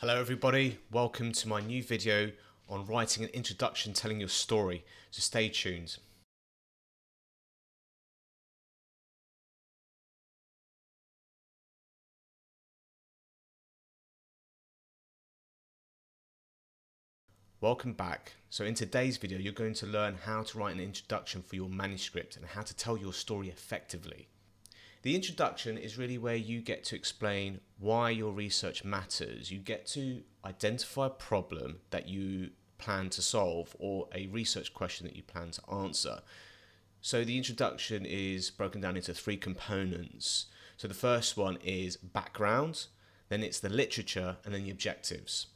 Hello everybody, welcome to my new video on writing an introduction telling your story, so stay tuned. Welcome back. So in today's video you're going to learn how to write an introduction for your manuscript and how to tell your story effectively. The introduction is really where you get to explain why your research matters. You get to identify a problem that you plan to solve or a research question that you plan to answer. So the introduction is broken down into three components. So the first one is background, then it's the literature, and then the objectives.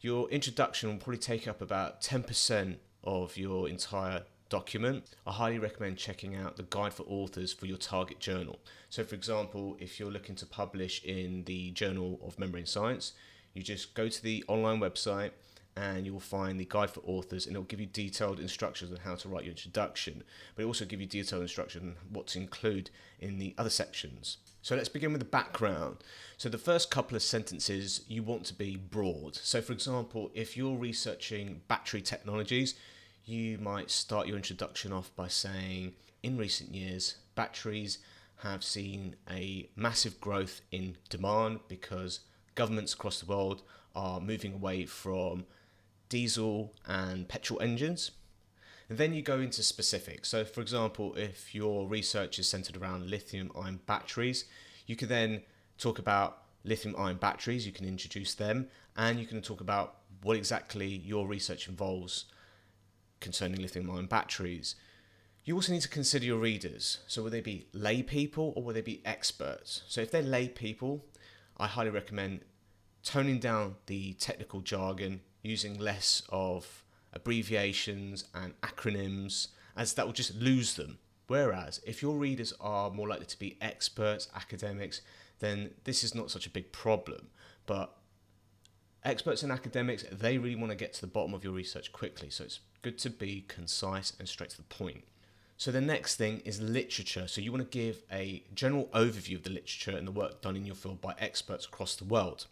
Your introduction will probably take up about 10% of your entire document, I highly recommend checking out the guide for authors for your target journal. So, for example, if you're looking to publish in the Journal of Membrane Science, you just go to the online website and you'll find the guide for authors and it'll give you detailed instructions on how to write your introduction but it also give you detailed instruction on what to include in the other sections so let's begin with the background so the first couple of sentences you want to be broad so for example if you're researching battery technologies you might start your introduction off by saying, in recent years, batteries have seen a massive growth in demand because governments across the world are moving away from diesel and petrol engines. And then you go into specifics. So, for example, if your research is centered around lithium ion batteries, you can then talk about lithium ion batteries, you can introduce them, and you can talk about what exactly your research involves concerning lithium ion batteries, you also need to consider your readers. So, will they be lay people or will they be experts? So, if they're lay people, I highly recommend toning down the technical jargon, using less of abbreviations and acronyms, as that will just lose them. Whereas, if your readers are more likely to be experts, academics, then this is not such a big problem. But Experts and academics, they really want to get to the bottom of your research quickly, so it's good to be concise and straight to the point. So the next thing is literature. So you want to give a general overview of the literature and the work done in your field by experts across the world.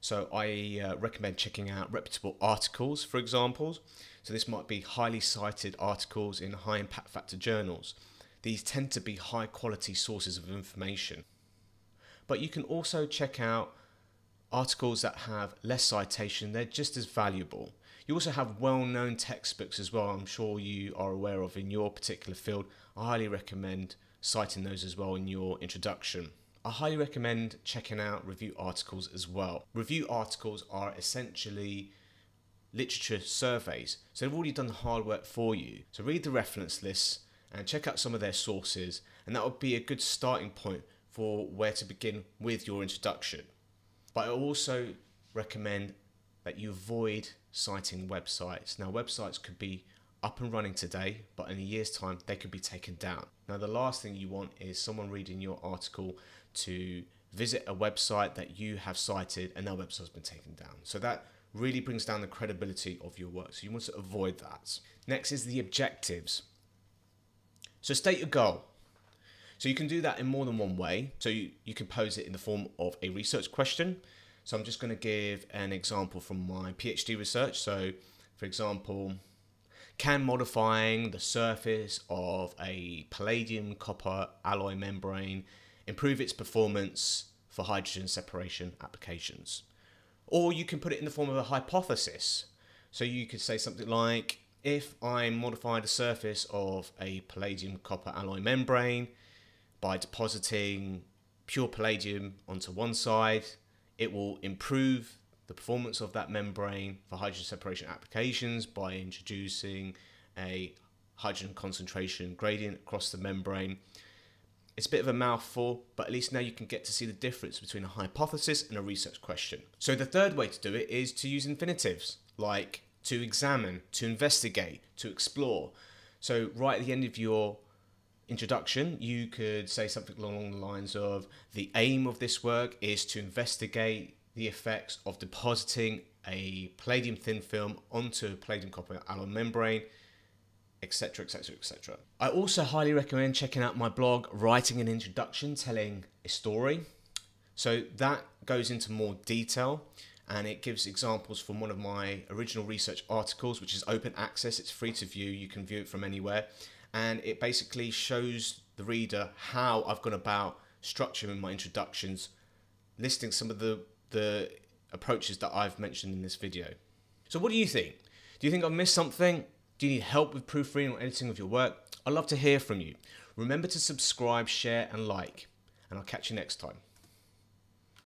So I uh, recommend checking out reputable articles, for example. So this might be highly cited articles in high impact factor journals. These tend to be high quality sources of information. But you can also check out articles that have less citation, they're just as valuable. You also have well-known textbooks as well, I'm sure you are aware of in your particular field. I highly recommend citing those as well in your introduction. I highly recommend checking out review articles as well. Review articles are essentially literature surveys, so they've already done the hard work for you. So read the reference lists and check out some of their sources, and that would be a good starting point for where to begin with your introduction. But I also recommend that you avoid citing websites. Now, websites could be up and running today, but in a year's time, they could be taken down. Now, the last thing you want is someone reading your article to visit a website that you have cited and that website's been taken down. So that really brings down the credibility of your work. So you want to avoid that. Next is the objectives. So state your goal. So you can do that in more than one way. So you, you can pose it in the form of a research question. So I'm just going to give an example from my PhD research. So for example, can modifying the surface of a palladium copper alloy membrane improve its performance for hydrogen separation applications? Or you can put it in the form of a hypothesis. So you could say something like, if I modify the surface of a palladium copper alloy membrane, by depositing pure palladium onto one side. It will improve the performance of that membrane for hydrogen separation applications by introducing a hydrogen concentration gradient across the membrane. It's a bit of a mouthful, but at least now you can get to see the difference between a hypothesis and a research question. So the third way to do it is to use infinitives, like to examine, to investigate, to explore. So right at the end of your introduction, you could say something along the lines of the aim of this work is to investigate the effects of depositing a palladium thin film onto a palladium copper alloy membrane, etc., etc., etc. I also highly recommend checking out my blog, Writing an Introduction, Telling a Story. So that goes into more detail and it gives examples from one of my original research articles, which is open access, it's free to view, you can view it from anywhere and it basically shows the reader how I've gone about structuring my introductions, listing some of the, the approaches that I've mentioned in this video. So what do you think? Do you think I've missed something? Do you need help with proofreading or editing of your work? I'd love to hear from you. Remember to subscribe, share and like, and I'll catch you next time.